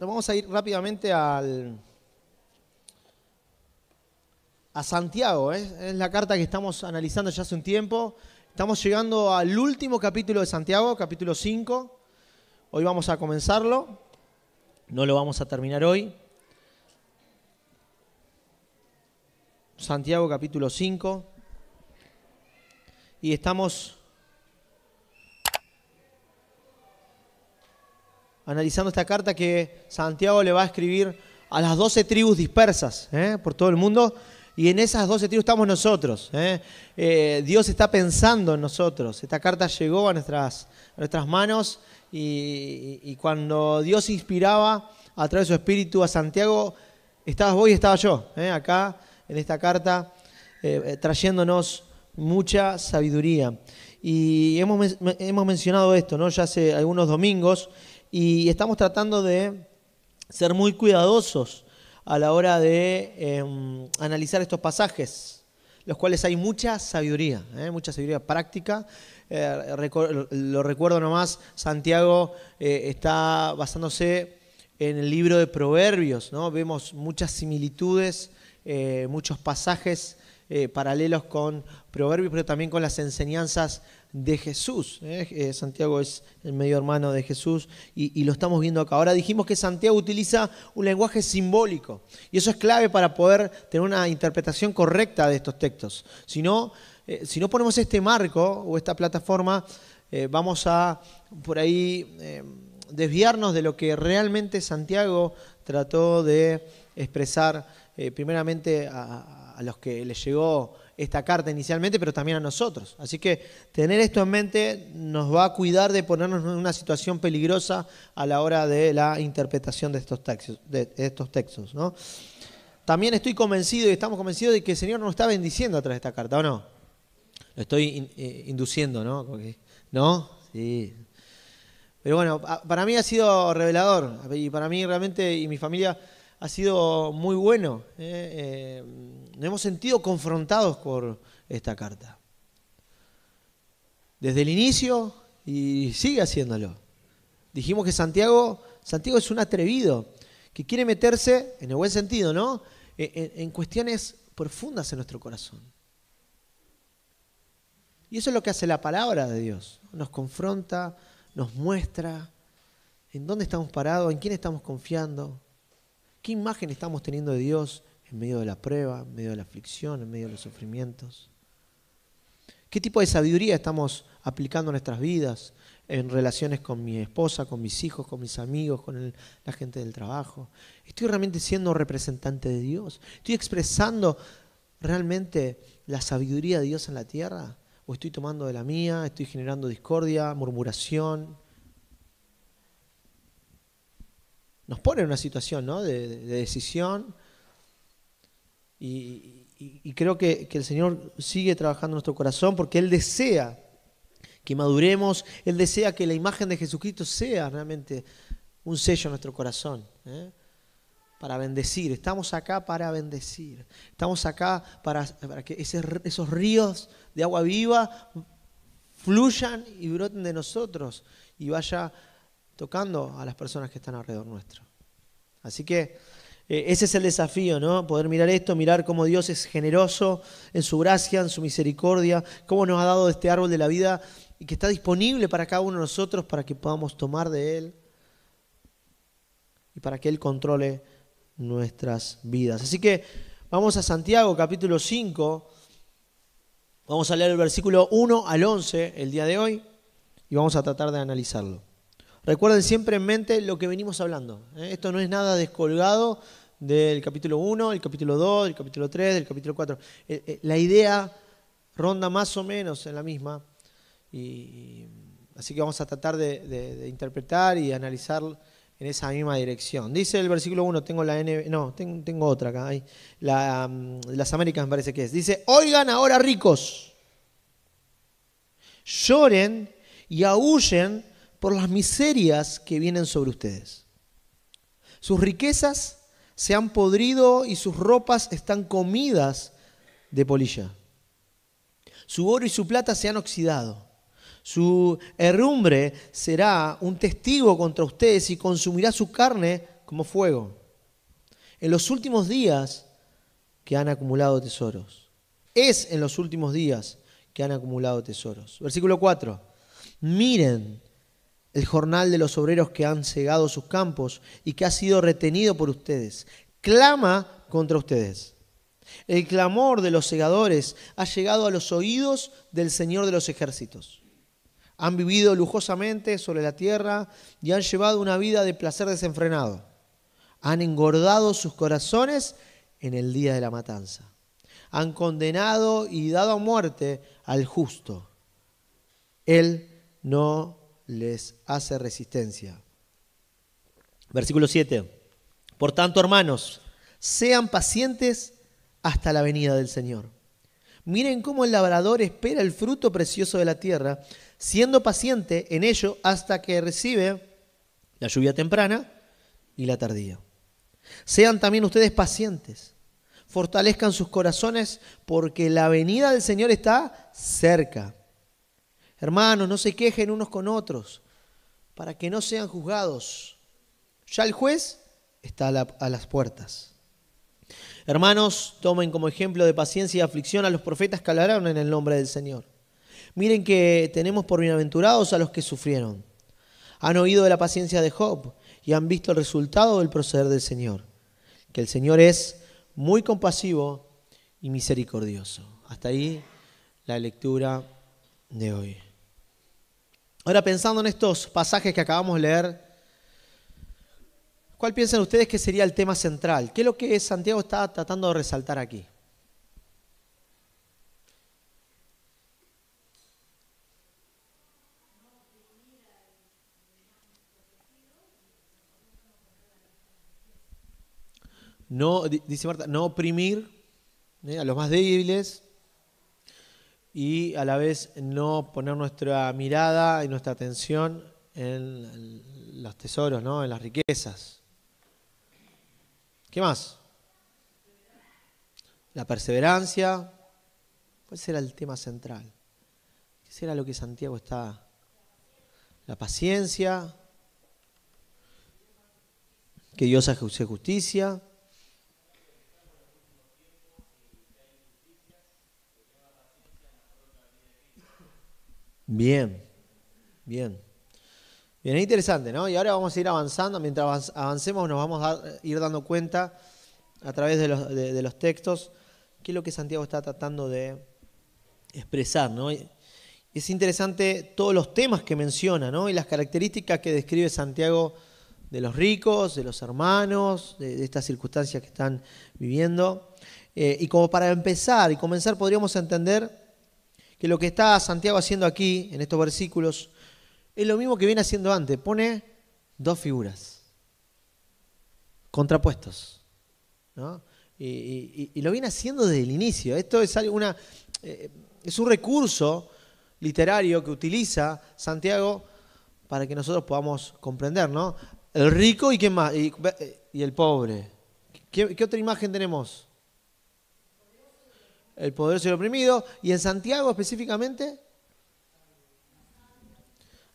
vamos a ir, rápidamente al, a Santiago. ¿eh? Es la carta que estamos analizando ya hace un tiempo. Estamos llegando al último capítulo de Santiago, capítulo 5. Hoy vamos a comenzarlo. No lo vamos a terminar hoy. Santiago capítulo 5. Y estamos analizando esta carta que Santiago le va a escribir a las 12 tribus dispersas ¿eh? por todo el mundo. Y en esas 12 tribus estamos nosotros. ¿eh? Eh, Dios está pensando en nosotros. Esta carta llegó a nuestras, nuestras manos y, cuando Dios inspiraba a través de su espíritu a Santiago, estabas vos y estaba yo, acá en esta carta, trayéndonos mucha sabiduría. Y hemos, mencionado esto ¿no? ya hace algunos domingos y estamos tratando de ser muy cuidadosos a la hora de em, analizar estos pasajes, los cuales hay mucha sabiduría, ¿eh? mucha sabiduría práctica. Eh, lo recuerdo nomás, Santiago eh, está basándose en el libro de Proverbios, ¿no? vemos muchas similitudes, muchos pasajes eh, paralelos con Proverbios, pero también con las enseñanzas de Jesús. ¿eh? Eh, Santiago es el medio hermano de Jesús y, lo estamos viendo acá. Ahora dijimos que Santiago utiliza un lenguaje simbólico y eso es clave para poder tener una interpretación correcta de estos textos. Si no, si no ponemos este marco o esta plataforma, vamos a por ahí desviarnos de lo que realmente Santiago trató de expresar primeramente a, a los que les llegó esta carta inicialmente, pero también a nosotros. Así que tener esto en mente nos va a cuidar de ponernos en una situación peligrosa a la hora de la interpretación de estos textos. De estos textos También estoy convencido y estamos convencidos de que el Señor nos está bendiciendo a través de esta carta, ¿o no? Lo estoy eh, induciendo, ¿no? ¿No? Sí. Pero bueno, para mí ha sido revelador y para mí realmente y mi familia ha sido muy bueno. ¿eh? Eh, nos hemos sentido confrontados por esta carta. Desde el inicio y sigue haciéndolo. Dijimos que Santiago, Santiago es un atrevido que quiere meterse, en el buen sentido, ¿no? E, e, en cuestiones profundas en nuestro corazón. Y eso es lo que hace la palabra de Dios. Nos confronta, nos muestra en dónde estamos parados, en quién estamos confiando, ¿Qué imagen estamos teniendo de Dios en medio de la prueba, en medio de la aflicción, en medio de los sufrimientos? ¿Qué tipo de sabiduría estamos aplicando en nuestras vidas, en relaciones con mi esposa, con mis hijos, con mis amigos, con la gente del trabajo? ¿Estoy realmente siendo representante de Dios? ¿Estoy expresando realmente la sabiduría de Dios en la tierra? ¿O estoy tomando de la mía? ¿Estoy generando discordia, murmuración? nos pone en una situación de, decisión. Y, creo que, el Señor sigue trabajando en nuestro corazón porque Él desea que maduremos, Él desea que la imagen de Jesucristo sea realmente un sello en nuestro corazón. ¿eh? Para bendecir, estamos acá para bendecir, estamos acá para, que esos ríos de agua viva fluyan y broten de nosotros y vaya tocando a las personas que están alrededor nuestro. Así que eh, ese es el desafío, ¿no? Poder mirar esto, mirar cómo Dios es generoso en su gracia, en su misericordia, cómo nos ha dado este árbol de la vida y que está disponible para cada uno de nosotros para que podamos tomar de él y para que él controle nuestras vidas. Así que vamos a Santiago capítulo 5. Vamos a leer el versículo 1 al 11 el día de hoy y vamos a tratar de analizarlo. Recuerden siempre en mente lo que venimos hablando. ¿eh? Esto no es nada descolgado del capítulo 1, el capítulo 2, del capítulo 3, del capítulo 4. Eh, eh, la idea ronda más o menos en la misma. Y, así que vamos a tratar de, interpretar y analizar en esa misma dirección. Dice el versículo 1, tengo la N, no, tengo, otra acá, mm, las Américas me parece que es. Dice, oigan ahora ricos, lloren y aúllen por las miserias que vienen sobre ustedes. Sus riquezas se han podrido y sus ropas están comidas de polilla. Su oro y su plata se han oxidado. Su herrumbre será un testigo contra ustedes y consumirá su carne como fuego. En los últimos días que han acumulado tesoros. Es en los últimos días que han acumulado tesoros. Versículo 4. Miren el jornal de los obreros que han cegado sus campos y que ha sido retenido por ustedes. Clama contra ustedes. El clamor de los segadores ha llegado a los oídos del Señor de los ejércitos. Han vivido lujosamente sobre la tierra y han llevado una vida de placer desenfrenado. Han engordado sus corazones en el día de la matanza. Han condenado y dado a muerte al justo. Él no les hace resistencia. Versículo 7. Por tanto, hermanos, sean pacientes hasta la venida del Señor. Miren cómo el labrador espera el fruto precioso de la tierra, siendo paciente en ello hasta que recibe la lluvia temprana y la tardía. Sean también ustedes pacientes, fortalezcan sus corazones porque la venida del Señor está cerca. Hermanos, no se quejen unos con otros para que no sean juzgados. Ya el juez está a, las puertas. Hermanos, tomen como ejemplo de paciencia y aflicción a los profetas que hablaron en el nombre del Señor. Miren que tenemos por bienaventurados a los que sufrieron. Han oído de la paciencia de Job y han visto el resultado del proceder del Señor, que el Señor es muy compasivo y misericordioso. Hasta ahí la lectura de hoy. Ahora pensando en estos pasajes que acabamos de leer, ¿cuál piensan ustedes que sería el tema central? ¿Qué es lo que Santiago está tratando de resaltar aquí? No, dice Marta, no oprimir eh, a los más débiles, y a la vez no poner nuestra mirada y nuestra atención en los tesoros, en las riquezas. ¿Qué más? La perseverancia. ¿Cuál será el tema central? ¿Qué será lo que Santiago está? La paciencia. Que Dios hace justicia. Bien, bien. Bien, es interesante, ¿no? Y ahora vamos a ir avanzando. Mientras avancemos nos vamos a eh, ir dando cuenta a través de los, textos qué es lo que Santiago está tratando de expresar, ¿no? es interesante todos los temas que menciona, ¿no? Y las características que describe Santiago de los ricos, de los hermanos, de, estas circunstancias que están viviendo. Eh, y como para empezar y comenzar podríamos entender que lo que está Santiago haciendo aquí, en estos versículos, es lo mismo que viene haciendo antes. Pone dos figuras, contrapuestos. Y, lo viene haciendo desde el inicio. Esto es, eh, es un recurso literario que utiliza Santiago para que nosotros podamos comprender, ¿no? El rico y más, y, el pobre. ¿Qué, otra imagen tenemos? el poderoso y oprimido, y en Santiago específicamente,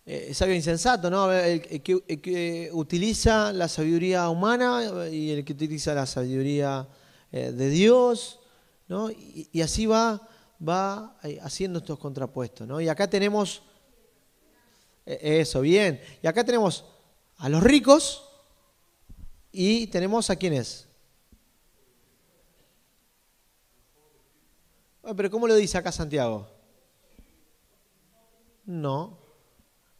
eh, es algo insensato, ¿no? El, que, utiliza la sabiduría humana eh, y el que utiliza la sabiduría eh, de Dios, ¿no? Y, así va, va haciendo estos contrapuestos, ¿no? Y acá tenemos, eso, bien, y acá tenemos a los ricos y tenemos a quienes, Ah, pero ¿cómo lo dice acá Santiago? No,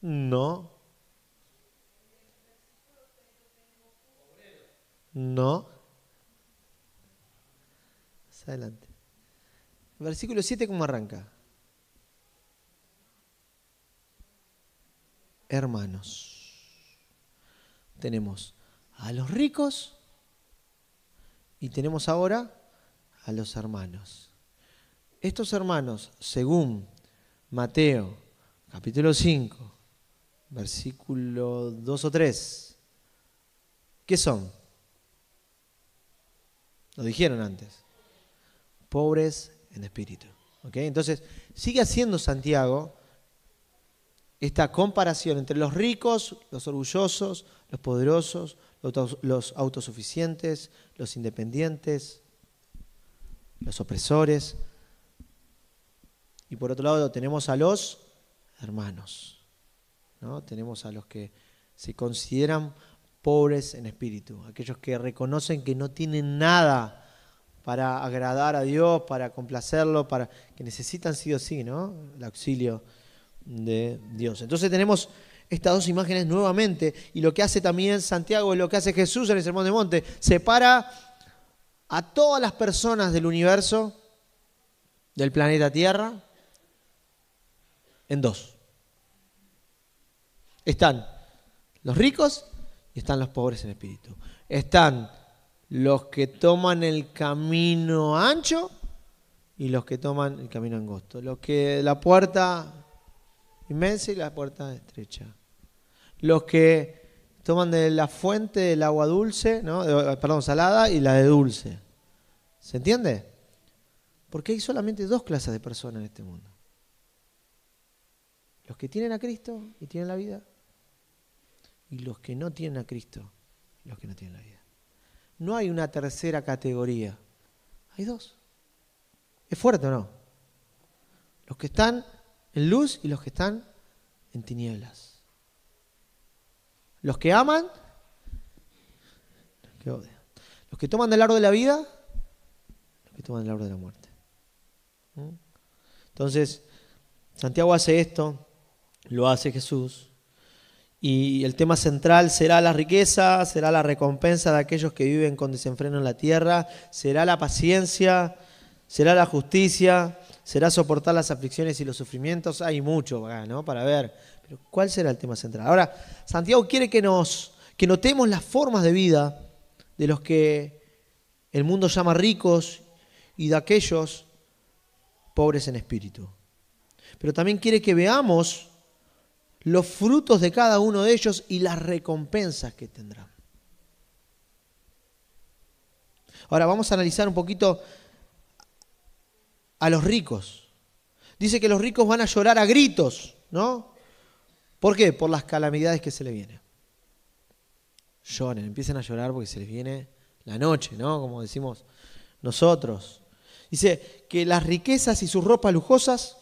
no, no. Adelante. Versículo 7, ¿cómo arranca? Hermanos, tenemos a los ricos y tenemos ahora a los hermanos. Estos hermanos, según Mateo capítulo 5, versículo 2 o 3, ¿qué son? Lo dijeron antes. Pobres en espíritu. Entonces, sigue haciendo Santiago esta comparación entre los ricos, los orgullosos, los poderosos, los autosuficientes, los independientes, los opresores, y por otro lado tenemos a los hermanos, ¿no? tenemos a los que se consideran pobres en espíritu, aquellos que reconocen que no tienen nada para agradar a Dios, para complacerlo, para que necesitan sí o sí, ¿no? El auxilio de Dios. Entonces tenemos estas dos imágenes nuevamente y lo que hace también Santiago y lo que hace Jesús en el Sermón de Monte, separa a todas las personas del universo, del planeta Tierra, en dos. Están los ricos y están los pobres en espíritu. Están los que toman el camino ancho y los que toman el camino angosto. Los que la puerta inmensa y la puerta estrecha. Los que toman de la fuente el agua dulce, ¿no? Eh, perdón, salada y la de dulce. ¿Se entiende? Porque hay solamente dos clases de personas en este mundo. Los que tienen a Cristo y tienen la vida. Y los que no tienen a Cristo, los que no tienen la vida. No hay una tercera categoría. Hay dos. ¿Es fuerte o no? Los que están en luz y los que están en tinieblas. Los que aman, los que odian. Los que toman del largo de la vida, los que toman del lado de la muerte. ¿Mm? Entonces, Santiago hace esto, lo hace Jesús. Y el tema central será la riqueza, será la recompensa de aquellos que viven con desenfreno en la tierra, será la paciencia, será la justicia, será soportar las aflicciones y los sufrimientos. Hay mucho ¿no? para ver, pero ¿cuál será el tema central? Ahora, Santiago quiere que nos que notemos las formas de vida de los que el mundo llama ricos y de aquellos pobres en espíritu. Pero también quiere que veamos los frutos de cada uno de ellos y las recompensas que tendrán. Ahora vamos a analizar un poquito a los ricos. Dice que los ricos van a llorar a gritos, ¿no? ¿Por qué? Por las calamidades que se le vienen. Lloren, empiecen a llorar porque se les viene la noche, ¿no? Como decimos nosotros. Dice que las riquezas y sus ropas lujosas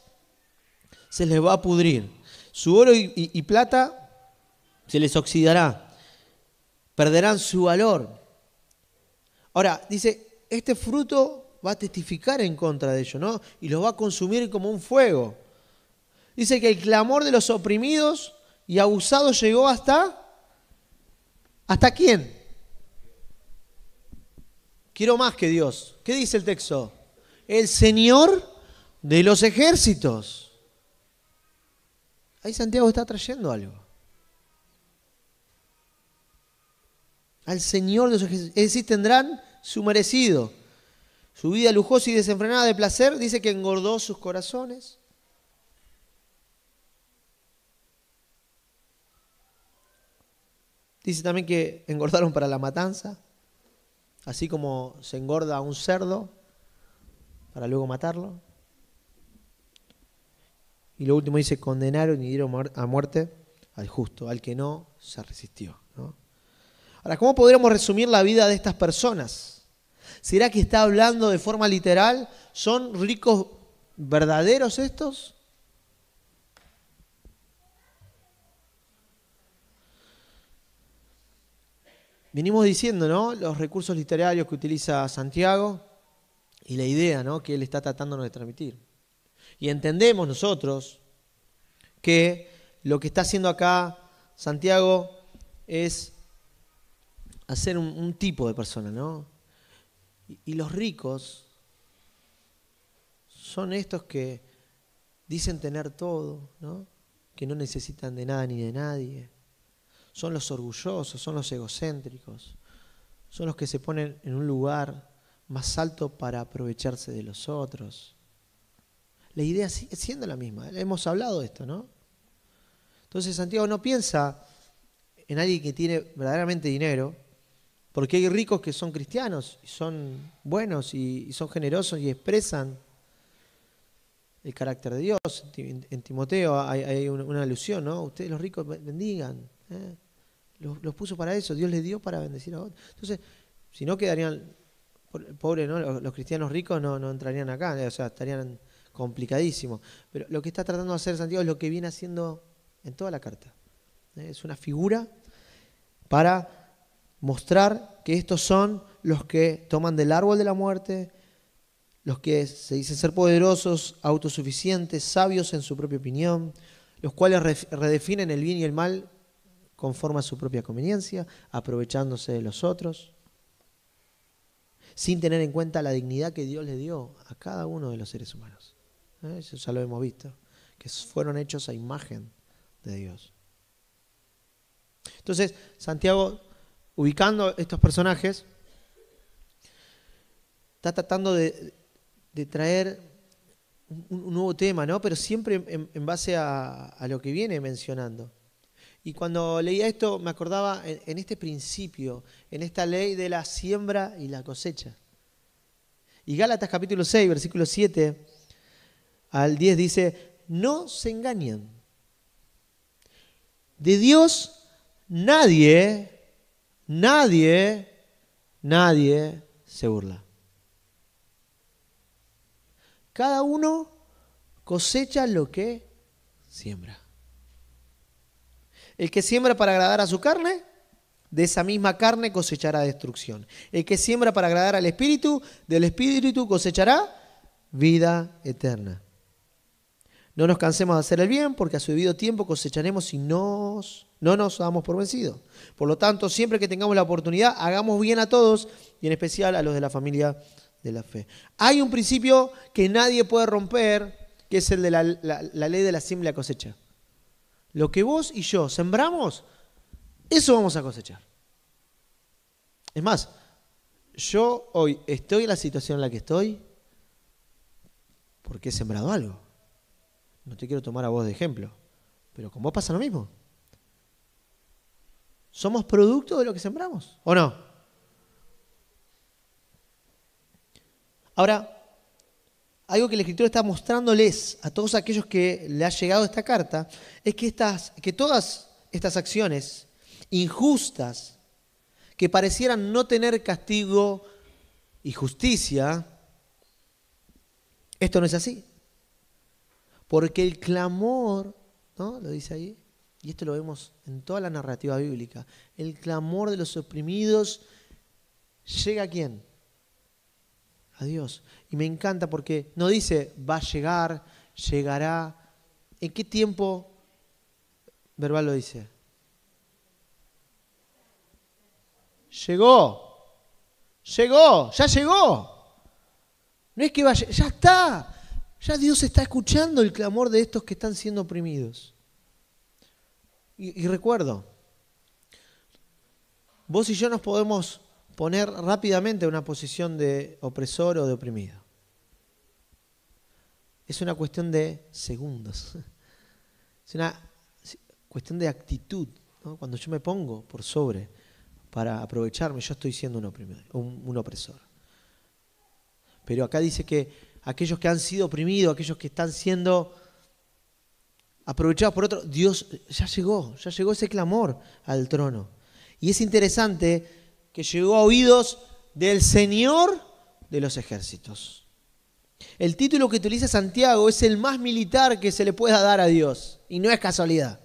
se les va a pudrir su oro y, plata se les oxidará, perderán su valor. Ahora, dice, este fruto va a testificar en contra de ellos, ¿no? Y los va a consumir como un fuego. Dice que el clamor de los oprimidos y abusados llegó hasta... ¿Hasta quién? Quiero más que Dios. ¿Qué dice el texto? El Señor de los ejércitos. Ahí Santiago está trayendo algo. Al Señor de los Jesús. Es decir, tendrán su merecido. Su vida lujosa y desenfrenada de placer dice que engordó sus corazones. Dice también que engordaron para la matanza, así como se engorda a un cerdo para luego matarlo. Y lo último dice, condenaron y dieron a muerte al justo, al que no se resistió. Ahora, ¿cómo podríamos resumir la vida de estas personas? ¿Será que está hablando de forma literal? ¿Son ricos verdaderos estos? Venimos diciendo, ¿no? Los recursos literarios que utiliza Santiago y la idea, Que él está tratándonos de transmitir. Y entendemos nosotros que lo que está haciendo acá Santiago es hacer un, tipo de persona, ¿no? Y, y los ricos son estos que dicen tener todo, ¿no? Que no necesitan de nada ni de nadie. Son los orgullosos, son los egocéntricos, son los que se ponen en un lugar más alto para aprovecharse de los otros la idea sigue siendo la misma. ¿eh? Hemos hablado de esto, ¿no? Entonces Santiago no piensa en alguien que tiene verdaderamente dinero, porque hay ricos que son cristianos, y son buenos y, son generosos y expresan el carácter de Dios. En, Timoteo hay, una, alusión, ¿no? Ustedes los ricos bendigan. ¿eh? Los, puso para eso, Dios les dio para bendecir a otros. Entonces, si no quedarían, pobre, ¿no? Los, cristianos ricos no, no entrarían acá, o sea, estarían complicadísimo. Pero lo que está tratando de hacer Santiago es lo que viene haciendo en toda la carta. Eh, es una figura para mostrar que estos son los que toman del árbol de la muerte, los que se dicen ser poderosos, autosuficientes, sabios en su propia opinión, los cuales redefinen el bien y el mal conforme a su propia conveniencia, aprovechándose de los otros, sin tener en cuenta la dignidad que Dios le dio a cada uno de los seres humanos. ¿Eh? Eso ya lo hemos visto. Que fueron hechos a imagen de Dios. Entonces, Santiago, ubicando estos personajes, está tratando de, traer un, nuevo tema, ¿no? Pero siempre en, base a, lo que viene mencionando. Y cuando leía esto me acordaba en, en este principio, en esta ley de la siembra y la cosecha. Y Gálatas capítulo 6, versículo 7, al 10 dice, no se engañen, De Dios nadie, nadie, nadie se burla. Cada uno cosecha lo que siembra. El que siembra para agradar a su carne, de esa misma carne cosechará destrucción. El que siembra para agradar al Espíritu, del Espíritu cosechará vida eterna. No nos cansemos de hacer el bien, porque a su debido tiempo cosecharemos y nos, no nos damos por vencidos. Por lo tanto, siempre que tengamos la oportunidad, hagamos bien a todos y en especial a los de la familia de la fe. Hay un principio que nadie puede romper, que es el de la, la ley de la simple cosecha. Lo que vos y yo sembramos, eso vamos a cosechar. Es más, yo hoy estoy en la situación en la que estoy porque he sembrado algo. No te quiero tomar a vos de ejemplo, pero con vos pasa lo mismo. Somos producto de lo que sembramos, ¿o no? Ahora, algo que el escritor está mostrándoles a todos aquellos que le ha llegado esta carta es que, estas, que todas estas acciones injustas, que parecieran no tener castigo y justicia, esto no es así. Porque el clamor, ¿no? Lo dice ahí, y esto lo vemos en toda la narrativa bíblica, el clamor de los oprimidos llega a quién? A Dios. Y me encanta porque no dice va a llegar, llegará. ¿En qué tiempo verbal lo dice? Llegó, llegó, ya llegó. No es que vaya, ya está. Ya Dios está escuchando el clamor de estos que están siendo oprimidos. Y, recuerdo, vos y yo nos podemos poner rápidamente en una posición de opresor o de oprimido. Es una cuestión de segundos. Es una cuestión de actitud. Cuando yo me pongo por sobre para aprovecharme, yo estoy siendo un, un opresor. Pero acá dice que aquellos que han sido oprimidos, aquellos que están siendo aprovechados por otro. Dios ya llegó, ya llegó ese clamor al trono. Y es interesante que llegó a oídos del Señor de los ejércitos. El título que utiliza Santiago es el más militar que se le pueda dar a Dios. Y no es casualidad.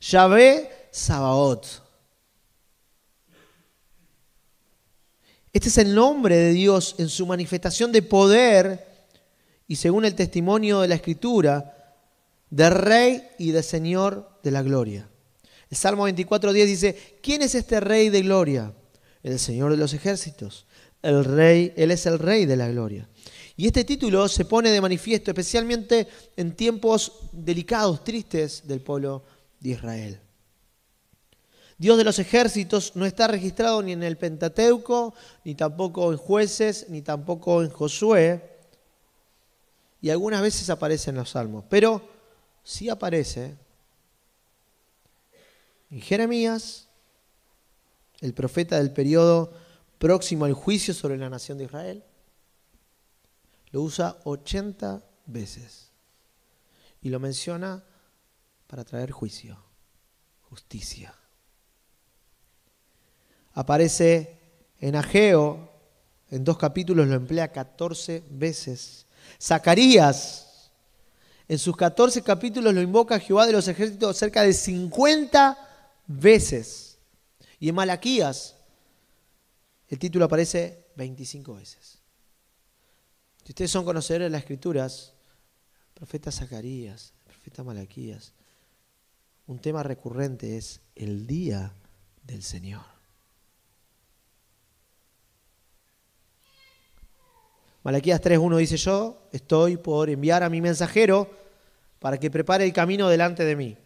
Yahvé Sabaoth. Este es el nombre de Dios en su manifestación de poder y según el testimonio de la Escritura, de Rey y de Señor de la Gloria. El Salmo 24.10 dice, ¿quién es este Rey de Gloria? El Señor de los ejércitos. El Rey, Él es el Rey de la Gloria. Y este título se pone de manifiesto especialmente en tiempos delicados, tristes del pueblo de Israel. Dios de los ejércitos no está registrado ni en el Pentateuco, ni tampoco en jueces, ni tampoco en Josué. Y algunas veces aparece en los salmos, pero sí aparece en Jeremías, el profeta del periodo próximo al juicio sobre la nación de Israel. Lo usa 80 veces y lo menciona para traer juicio, justicia aparece en Ageo, en dos capítulos lo emplea 14 veces. Zacarías, en sus 14 capítulos lo invoca Jehová de los ejércitos cerca de 50 veces. Y en Malaquías, el título aparece 25 veces. Si ustedes son conocedores de las escrituras, profeta Zacarías, profeta Malaquías, un tema recurrente es el día del Señor. Malaquías 3.1 dice, yo estoy por enviar a mi mensajero para que prepare el camino delante de mí.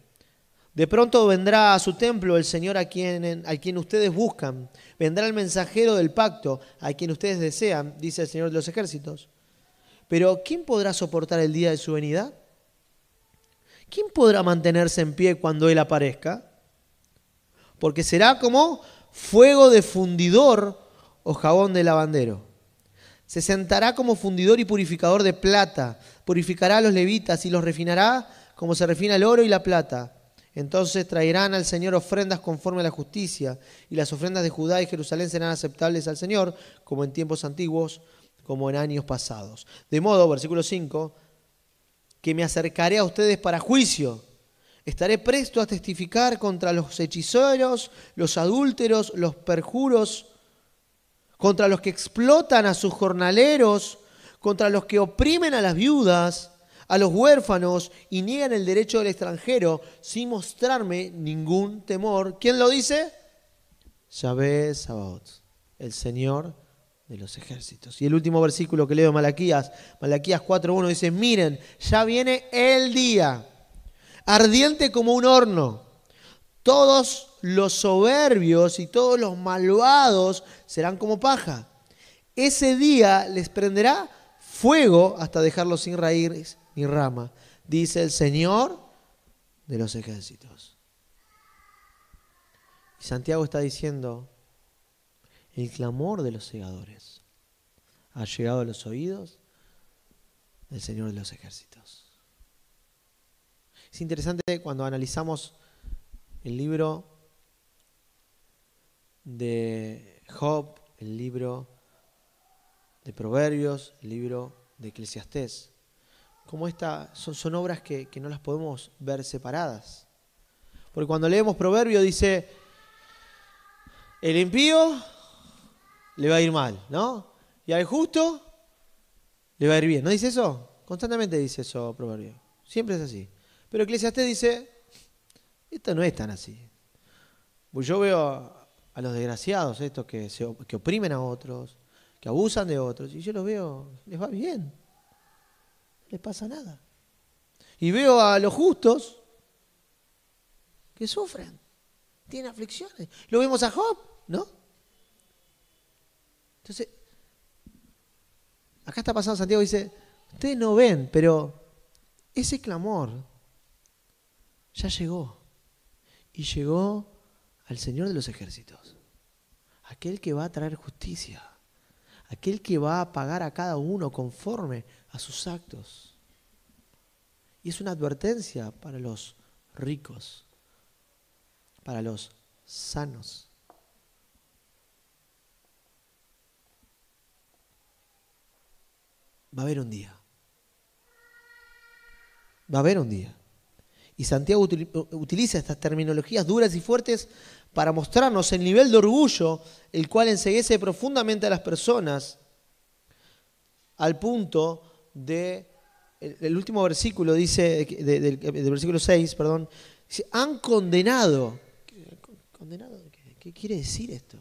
De pronto vendrá a su templo el Señor a quien, a quien ustedes buscan. Vendrá el mensajero del pacto a quien ustedes desean, dice el Señor de los ejércitos. Pero ¿quién podrá soportar el día de su venida? ¿Quién podrá mantenerse en pie cuando Él aparezca? Porque será como fuego de fundidor o jabón de lavandero se sentará como fundidor y purificador de plata, purificará a los levitas y los refinará como se refina el oro y la plata. Entonces traerán al Señor ofrendas conforme a la justicia, y las ofrendas de Judá y Jerusalén serán aceptables al Señor, como en tiempos antiguos, como en años pasados. De modo, versículo 5, que me acercaré a ustedes para juicio. Estaré presto a testificar contra los hechiceros, los adúlteros, los perjuros, contra los que explotan a sus jornaleros, contra los que oprimen a las viudas, a los huérfanos y niegan el derecho del extranjero sin mostrarme ningún temor. ¿Quién lo dice? Yahvé el Señor de los ejércitos. Y el último versículo que leo de Malaquías, Malaquías 4.1 dice, miren, ya viene el día, ardiente como un horno, todos los soberbios y todos los malvados serán como paja. Ese día les prenderá fuego hasta dejarlos sin raíz ni rama, dice el Señor de los ejércitos. Y Santiago está diciendo, el clamor de los segadores ha llegado a los oídos del Señor de los ejércitos. Es interesante cuando analizamos el libro de Job, el libro de Proverbios, el libro de Eclesiastés. Como estas son, obras que, no las podemos ver separadas. Porque cuando leemos Proverbios dice, el impío le va a ir mal, ¿no? Y al justo le va a ir bien. ¿No dice eso? Constantemente dice eso Proverbio. Siempre es así. Pero Eclesiastés dice, esto no es tan así. Pues yo veo a los desgraciados estos que, oprimen a otros, que abusan de otros, y yo los veo, les va bien, no les pasa nada. Y veo a los justos que sufren, tienen aflicciones. Lo vemos a Job, ¿no? Entonces, acá está pasando Santiago dice, ustedes no ven, pero ese clamor ya llegó. Y llegó al Señor de los ejércitos, aquel que va a traer justicia, aquel que va a pagar a cada uno conforme a sus actos. Y es una advertencia para los ricos, para los sanos. Va a haber un día. Va a haber un día y Santiago utiliza estas terminologías duras y fuertes para mostrarnos el nivel de orgullo, el cual enseguece profundamente a las personas, al punto de, el, último versículo dice, del, versículo 6, perdón, han condenado. ¿Condenado? ¿Qué, ¿Qué quiere decir esto?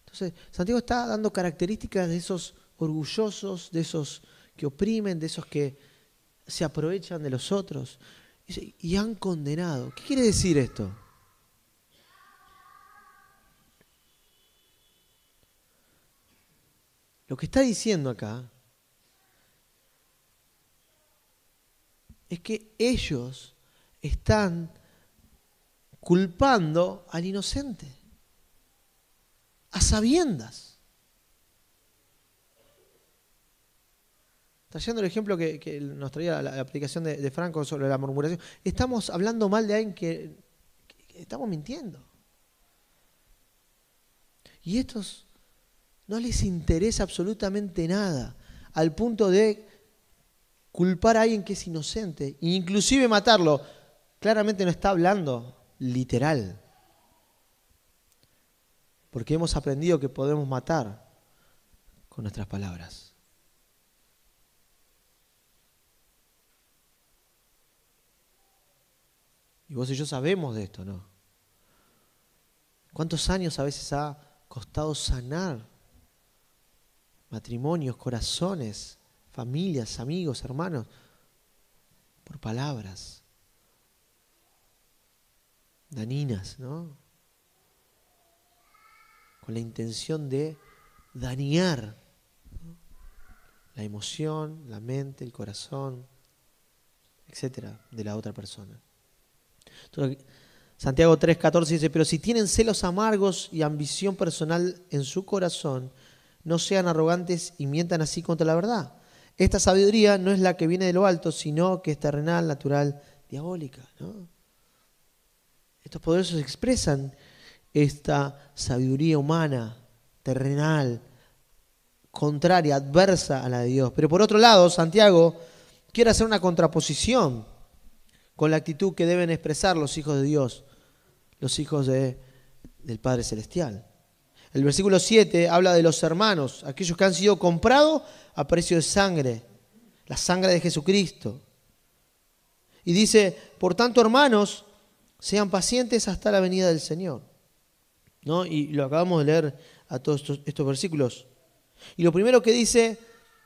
Entonces, Santiago está dando características de esos orgullosos, de esos que oprimen, de esos que se aprovechan de los otros y han condenado. ¿Qué quiere decir esto? Lo que está diciendo acá es que ellos están culpando al inocente, a sabiendas. trayendo el ejemplo que, nos traía la, aplicación de, Franco sobre la murmuración, estamos hablando mal de alguien que, estamos mintiendo. Y estos no les interesa absolutamente nada, al punto de culpar a alguien que es inocente, e inclusive matarlo. Claramente no está hablando literal, porque hemos aprendido que podemos matar con nuestras palabras. Y vos y yo sabemos de esto, ¿no? ¿Cuántos años a veces ha costado sanar matrimonios, corazones, familias, amigos, hermanos? Por palabras daninas, ¿no? Con la intención de dañar la emoción, la mente, el corazón, etcétera, de la otra persona. Santiago 3:14 dice, pero si tienen celos amargos y ambición personal en su corazón, no sean arrogantes y mientan así contra la verdad. Esta sabiduría no es la que viene de lo alto, sino que es terrenal, natural, diabólica. Estos poderosos expresan esta sabiduría humana, terrenal, contraria, adversa a la de Dios. Pero por otro lado, Santiago quiere hacer una contraposición con la actitud que deben expresar los hijos de Dios, los hijos del Padre Celestial. El versículo 7 habla de los hermanos, aquellos que han sido comprados a precio de sangre, la sangre de Jesucristo. Y dice, por tanto hermanos, sean pacientes hasta la venida del Señor. ¿No? Y lo acabamos de leer a todos estos versículos. Y lo primero que dice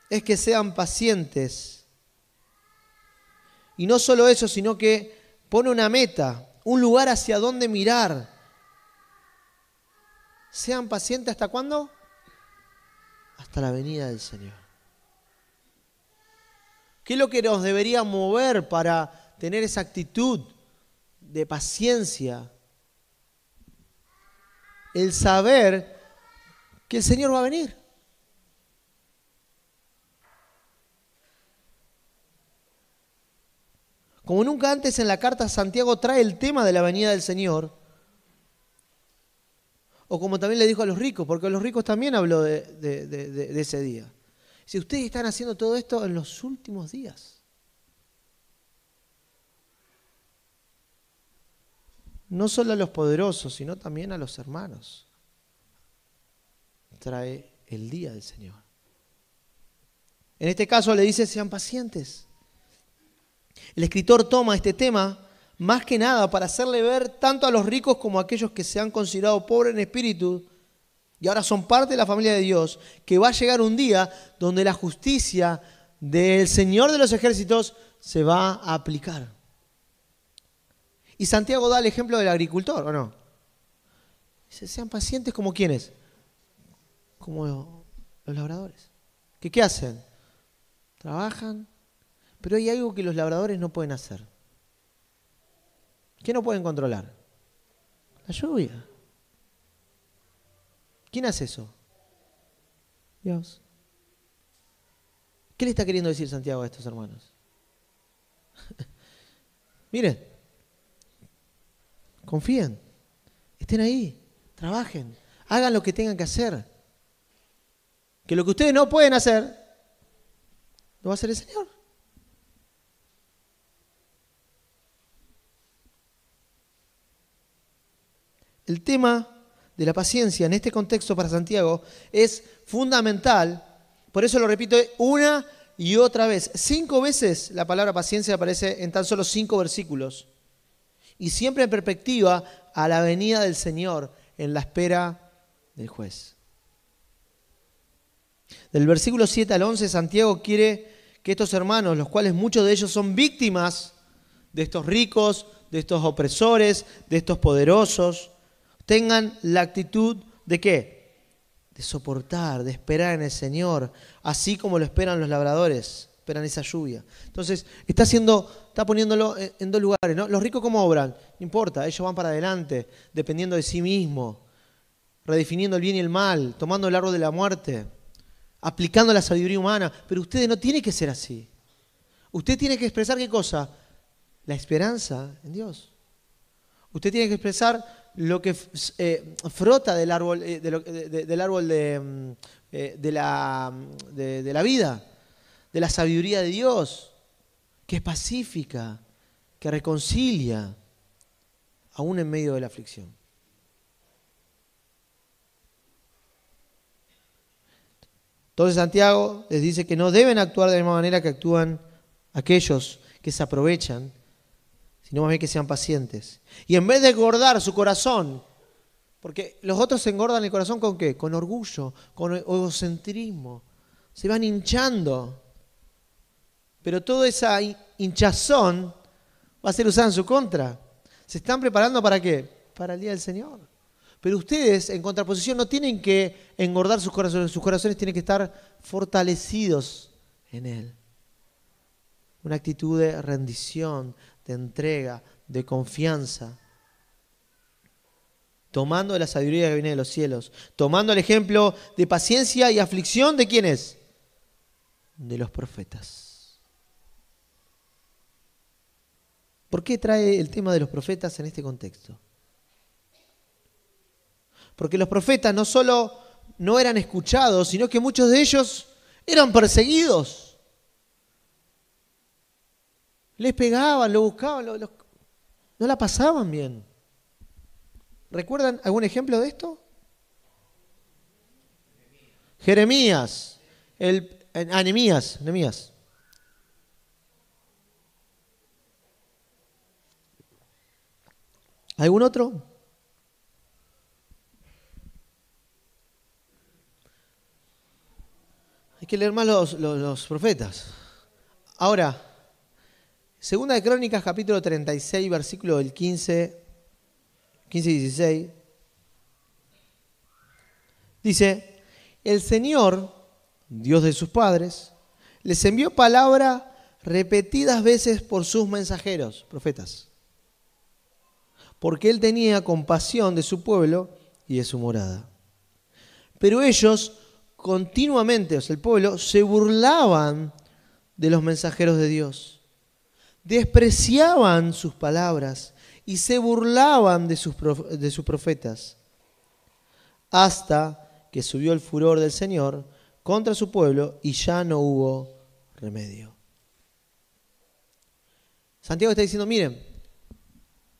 es que sean pacientes y no solo eso, sino que pone una meta, un lugar hacia donde mirar. Sean pacientes hasta cuándo? Hasta la venida del Señor. ¿Qué es lo que nos debería mover para tener esa actitud de paciencia? El saber que el Señor va a venir. Como nunca antes en la carta Santiago trae el tema de la venida del Señor, o como también le dijo a los ricos, porque a los ricos también habló de, ese día. Si ustedes están haciendo todo esto en los últimos días. No solo a los poderosos, sino también a los hermanos. Trae el día del Señor. En este caso le dice, sean pacientes. El escritor toma este tema más que nada para hacerle ver tanto a los ricos como a aquellos que se han considerado pobres en espíritu y ahora son parte de la familia de Dios, que va a llegar un día donde la justicia del Señor de los ejércitos se va a aplicar. Y Santiago da el ejemplo del agricultor, ¿o no? Dice, sean pacientes como quienes, como los labradores. ¿Qué, ¿Qué hacen? Trabajan, pero hay algo que los labradores no pueden hacer. ¿Qué no pueden controlar? La lluvia. ¿Quién hace eso? Dios. ¿Qué le está queriendo decir Santiago a estos hermanos? Miren, confíen, estén ahí, trabajen, hagan lo que tengan que hacer. Que lo que ustedes no pueden hacer, lo va a hacer el Señor. El tema de la paciencia en este contexto para Santiago es fundamental, por eso lo repito una y otra vez. Cinco veces la palabra paciencia aparece en tan solo cinco versículos. Y siempre en perspectiva a la venida del Señor en la espera del juez. Del versículo 7 al 11, Santiago quiere que estos hermanos, los cuales muchos de ellos son víctimas de estos ricos, de estos opresores, de estos poderosos, tengan la actitud de qué? De soportar, de esperar en el Señor, así como lo esperan los labradores, esperan esa lluvia. Entonces, está haciendo, está poniéndolo en dos lugares, ¿no? Los ricos cómo obran, no importa, ellos van para adelante, dependiendo de sí mismos, redefiniendo el bien y el mal, tomando el árbol de la muerte, aplicando la sabiduría humana, pero ustedes no tienen que ser así. Usted tiene que expresar qué cosa? La esperanza en Dios. Usted tiene que expresar lo que eh, frota del árbol, eh, de del árbol mm, eh, la, mm, de la vida, de la sabiduría de Dios, que es pacífica, que reconcilia, aún en medio de la aflicción. Entonces Santiago les dice que no deben actuar de la misma manera que actúan aquellos que se aprovechan sino más bien que sean pacientes. Y en vez de engordar su corazón, porque los otros se engordan el corazón con qué? Con orgullo, con egocentrismo. Se van hinchando. Pero toda esa hinchazón va a ser usada en su contra. ¿Se están preparando para qué? Para el día del Señor. Pero ustedes, en contraposición, no tienen que engordar sus corazones. Sus corazones tienen que estar fortalecidos en Él. Una actitud de rendición, de entrega, de confianza, tomando la sabiduría que viene de los cielos, tomando el ejemplo de paciencia y aflicción de quienes? De los profetas. ¿Por qué trae el tema de los profetas en este contexto? Porque los profetas no solo no eran escuchados, sino que muchos de ellos eran perseguidos. Les pegaban, lo buscaban, no la pasaban bien. ¿Recuerdan algún ejemplo de esto? Jeremías, el, eh, Anemías, ah, Anemías. ¿Algún otro? Hay que leer más los profetas. Ahora, Segunda de Crónicas, capítulo 36, versículo del 15, 15 y 16. Dice, el Señor, Dios de sus padres, les envió palabra repetidas veces por sus mensajeros, profetas, porque Él tenía compasión de su pueblo y de su morada. Pero ellos continuamente, o sea, el pueblo, se burlaban de los mensajeros de Dios despreciaban sus palabras y se burlaban de sus, de sus profetas, hasta que subió el furor del Señor contra su pueblo y ya no hubo remedio. Santiago está diciendo, miren,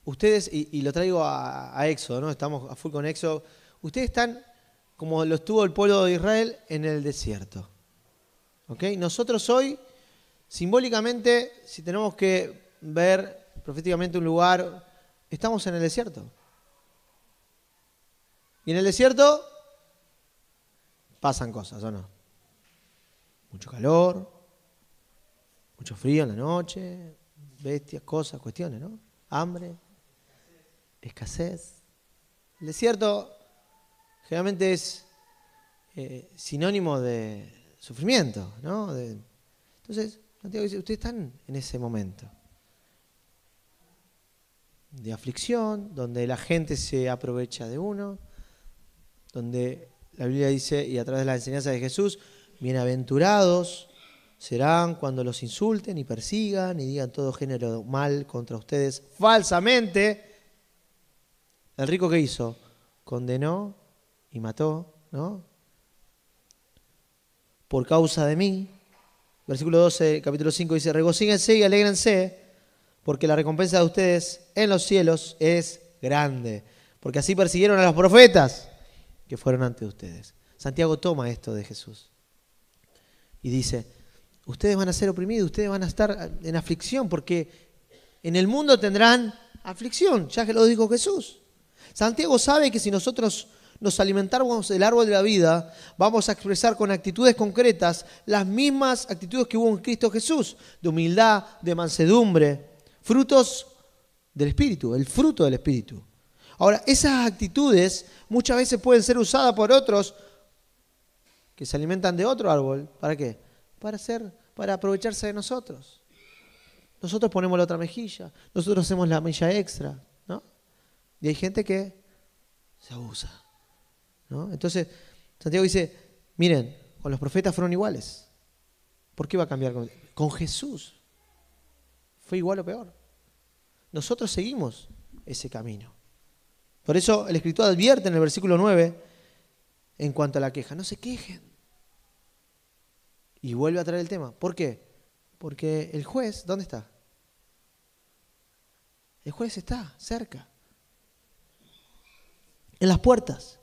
ustedes, y, lo traigo a, Éxodo, ¿no? estamos a full con Éxodo, ustedes están como lo estuvo el pueblo de Israel en el desierto. ¿ok? Nosotros hoy Simbólicamente, si tenemos que ver proféticamente un lugar, estamos en el desierto. Y en el desierto pasan cosas, ¿o no? Mucho calor, mucho frío en la noche, bestias, cosas, cuestiones, ¿no? Hambre, escasez. El desierto generalmente es eh, sinónimo de sufrimiento, ¿no? entonces, ustedes están en ese momento de aflicción, donde la gente se aprovecha de uno, donde la Biblia dice, y a través de la enseñanza de Jesús, bienaventurados serán cuando los insulten y persigan y digan todo género mal contra ustedes falsamente. El rico que hizo, condenó y mató, ¿no? Por causa de mí, Versículo 12, capítulo 5 dice, regocíguense y alégrense, porque la recompensa de ustedes en los cielos es grande, porque así persiguieron a los profetas que fueron ante ustedes. Santiago toma esto de Jesús y dice, ustedes van a ser oprimidos, ustedes van a estar en aflicción, porque en el mundo tendrán aflicción, ya que lo dijo Jesús. Santiago sabe que si nosotros nos alimentamos del árbol de la vida, vamos a expresar con actitudes concretas las mismas actitudes que hubo en Cristo Jesús, de humildad, de mansedumbre, frutos del Espíritu, el fruto del Espíritu. Ahora, esas actitudes muchas veces pueden ser usadas por otros que se alimentan de otro árbol. ¿Para qué? Para, hacer, para aprovecharse de nosotros. Nosotros ponemos la otra mejilla, nosotros hacemos la milla extra, ¿no? Y hay gente que se abusa. Entonces, Santiago dice, miren, con los profetas fueron iguales. ¿Por qué va a cambiar con, Jesús? Fue igual o peor. Nosotros seguimos ese camino. Por eso el escritor advierte en el versículo 9 en cuanto a la queja, no se quejen. Y vuelve a traer el tema. ¿Por qué? Porque el juez, ¿dónde está? El juez está cerca. En las puertas.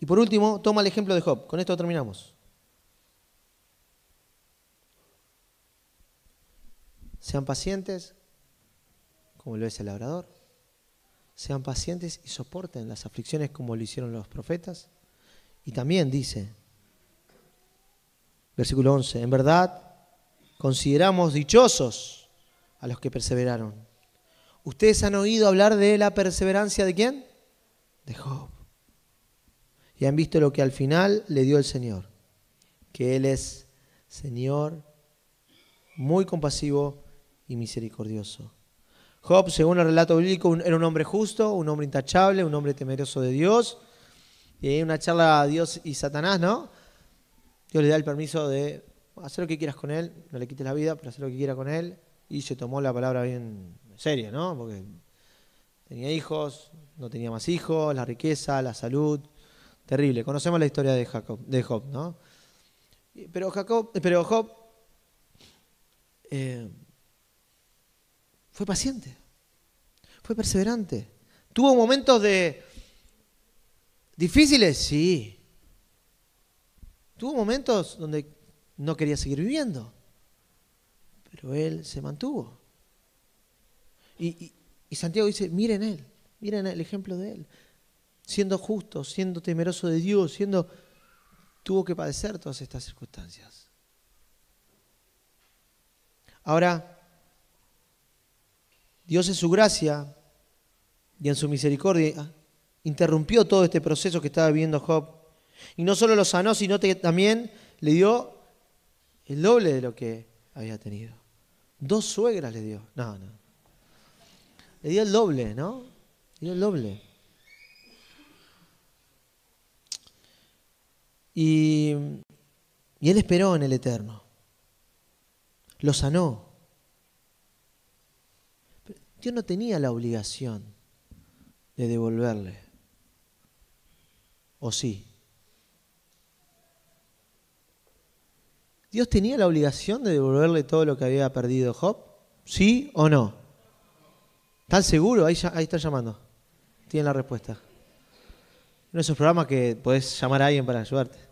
Y por último, toma el ejemplo de Job. Con esto terminamos. Sean pacientes, como lo es el labrador. Sean pacientes y soporten las aflicciones como lo hicieron los profetas. Y también dice, versículo 11, en verdad consideramos dichosos a los que perseveraron. Ustedes han oído hablar de la perseverancia de quién? De Job y han visto lo que al final le dio el Señor, que Él es Señor muy compasivo y misericordioso. Job, según el relato bíblico, era un hombre justo, un hombre intachable, un hombre temeroso de Dios. Y hay una charla a Dios y Satanás, ¿no? Dios le da el permiso de hacer lo que quieras con él, no le quites la vida, pero hacer lo que quiera con él. Y se tomó la palabra bien seria, ¿no? Porque tenía hijos, no tenía más hijos, la riqueza, la salud, Terrible. Conocemos la historia de, Jacob, de Job, ¿no? Pero, Jacob, pero Job eh, fue paciente, fue perseverante. Tuvo momentos de difíciles, sí. Tuvo momentos donde no quería seguir viviendo, pero él se mantuvo. Y, y Santiago dice, miren él, miren el ejemplo de él siendo justo, siendo temeroso de Dios, siendo tuvo que padecer todas estas circunstancias. Ahora, Dios en su gracia y en su misericordia interrumpió todo este proceso que estaba viviendo Job. Y no solo lo sanó, sino que también le dio el doble de lo que había tenido. Dos suegras le dio. No, no. Le dio el doble, ¿no? Le dio el doble. Y, él esperó en el Eterno. Lo sanó. Dios no tenía la obligación de devolverle. ¿O sí? ¿Dios tenía la obligación de devolverle todo lo que había perdido Job? ¿Sí o no? ¿Están seguro? Ahí, ahí está llamando. Tienen la respuesta. de esos programas que podés llamar a alguien para ayudarte.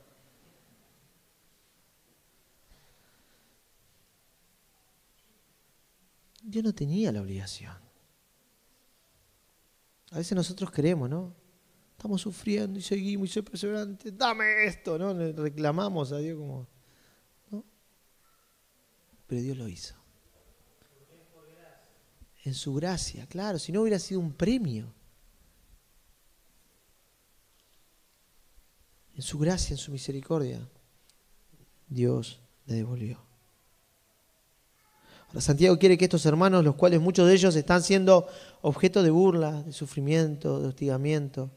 Dios no tenía la obligación. A veces nosotros creemos, ¿no? Estamos sufriendo y seguimos y soy perseverante. Dame esto, ¿no? reclamamos a Dios como... Pero Dios lo hizo. En su gracia, claro. Si no hubiera sido un premio. En su gracia, en su misericordia, Dios le devolvió. Santiago quiere que estos hermanos, los cuales muchos de ellos están siendo objeto de burla, de sufrimiento, de hostigamiento,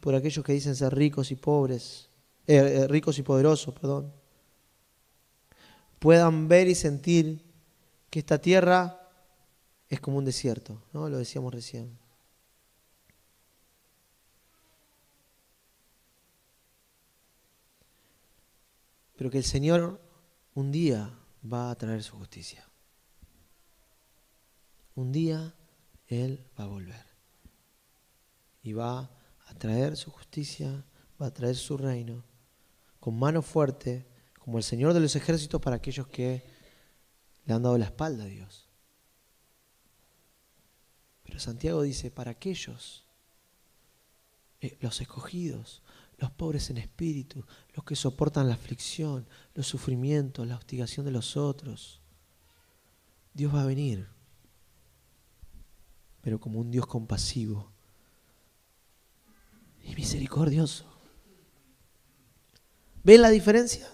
por aquellos que dicen ser ricos y pobres, eh, eh, ricos y poderosos, perdón, puedan ver y sentir que esta tierra es como un desierto, ¿no? Lo decíamos recién. Pero que el Señor un día va a traer su justicia un día Él va a volver. Y va a traer su justicia, va a traer su reino, con mano fuerte, como el Señor de los ejércitos para aquellos que le han dado la espalda a Dios. Pero Santiago dice, para aquellos, eh, los escogidos, los pobres en espíritu, los que soportan la aflicción, los sufrimientos, la hostigación de los otros, Dios va a venir pero como un Dios compasivo y misericordioso. ¿Ven la diferencia?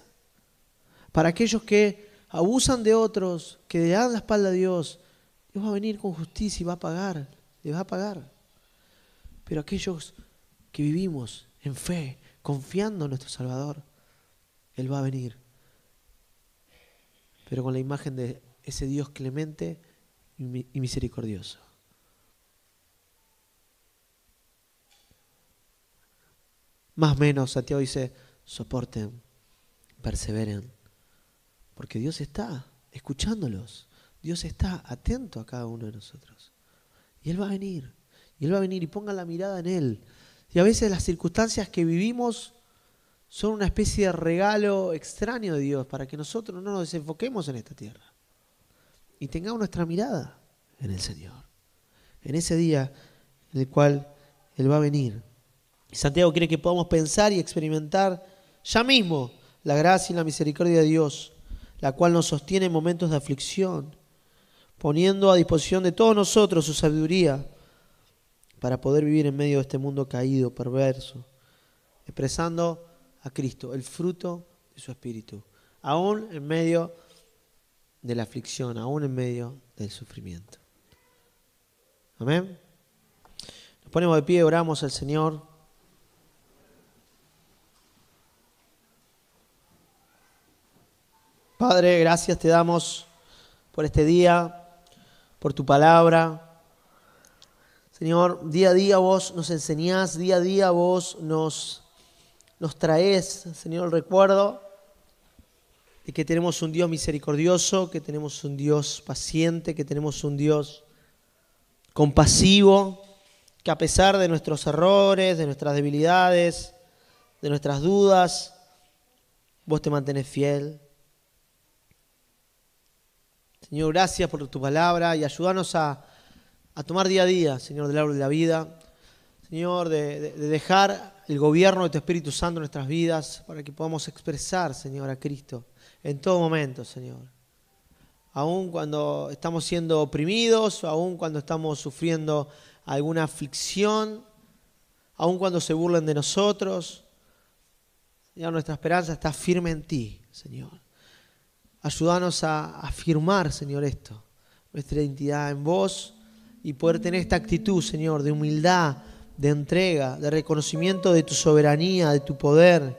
Para aquellos que abusan de otros, que le dan la espalda a Dios, Dios va a venir con justicia y va a pagar, le va a pagar. Pero aquellos que vivimos en fe, confiando en nuestro Salvador, Él va a venir. Pero con la imagen de ese Dios clemente y misericordioso. Más o menos, Santiago dice, soporten, perseveren, porque Dios está escuchándolos, Dios está atento a cada uno de nosotros. Y Él va a venir, y Él va a venir y pongan la mirada en Él. Y a veces las circunstancias que vivimos son una especie de regalo extraño de Dios para que nosotros no nos desenfoquemos en esta tierra y tengamos nuestra mirada en el Señor, en ese día en el cual Él va a venir Santiago quiere que podamos pensar y experimentar ya mismo la gracia y la misericordia de Dios, la cual nos sostiene en momentos de aflicción, poniendo a disposición de todos nosotros su sabiduría para poder vivir en medio de este mundo caído, perverso, expresando a Cristo el fruto de su espíritu, aún en medio de la aflicción, aún en medio del sufrimiento. Amén. Nos ponemos de pie, oramos al Señor. Padre, gracias te damos por este día, por tu palabra. Señor, día a día vos nos enseñás, día a día vos nos, nos traes, Señor, el recuerdo de que tenemos un Dios misericordioso, que tenemos un Dios paciente, que tenemos un Dios compasivo, que a pesar de nuestros errores, de nuestras debilidades, de nuestras dudas, vos te mantenés fiel, Señor, gracias por tu palabra y ayúdanos a, tomar día a día, Señor, del árbol de la vida. Señor, de, de, dejar el gobierno de tu Espíritu Santo en nuestras vidas para que podamos expresar, Señor, a Cristo en todo momento, Señor. Aún cuando estamos siendo oprimidos, aún cuando estamos sufriendo alguna aflicción, aún cuando se burlen de nosotros, Señor, nuestra esperanza está firme en ti, Señor. Ayúdanos a afirmar, Señor, esto, nuestra identidad en vos y poder tener esta actitud, Señor, de humildad, de entrega, de reconocimiento de tu soberanía, de tu poder.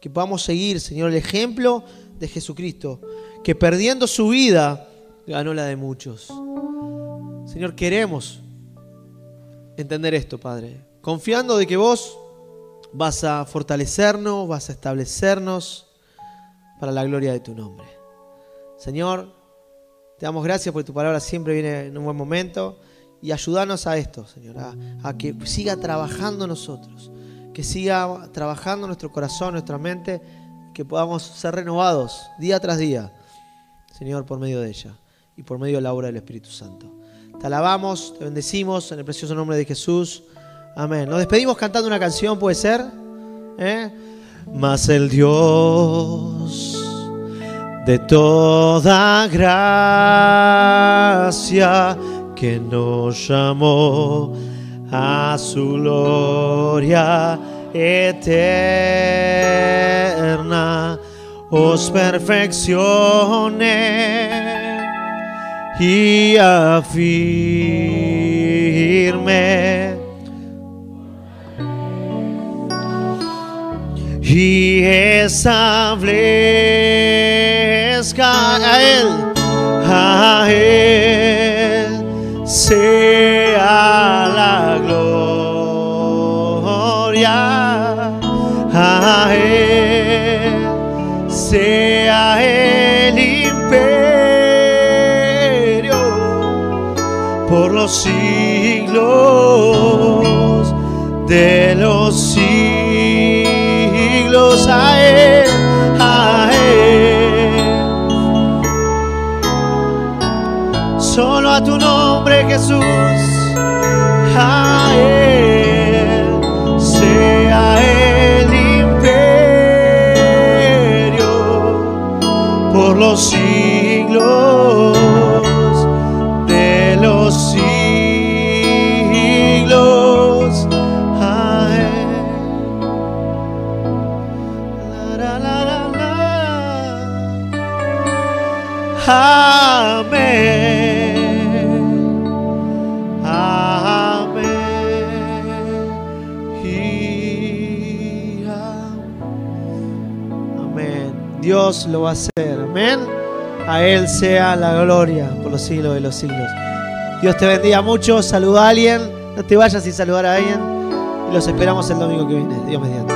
Que podamos seguir, Señor, el ejemplo de Jesucristo, que perdiendo su vida ganó la de muchos. Señor, queremos entender esto, Padre, confiando de que vos vas a fortalecernos, vas a establecernos para la gloria de tu nombre. Señor, te damos gracias porque tu palabra siempre viene en un buen momento y ayúdanos a esto, Señor, a, que siga trabajando nosotros, que siga trabajando nuestro corazón, nuestra mente, que podamos ser renovados día tras día, Señor, por medio de ella y por medio de la obra del Espíritu Santo. Te alabamos, te bendecimos en el precioso nombre de Jesús. Amén. Nos despedimos cantando una canción, ¿puede ser? ¿Eh? Mas el Dios de toda gracia que nos llamó a su gloria eterna, os perfeccione y afirme. Y establece a Él, a Él sea la gloria, a Él sea el imperio por los siglos de los siglos Jesús, a Él sea el imperio por los siglos. lo va a hacer. Amén. A Él sea la gloria por los siglos de los siglos. Dios te bendiga mucho. Saluda a alguien. No te vayas sin saludar a alguien. Y los esperamos el domingo que viene. Dios mediante.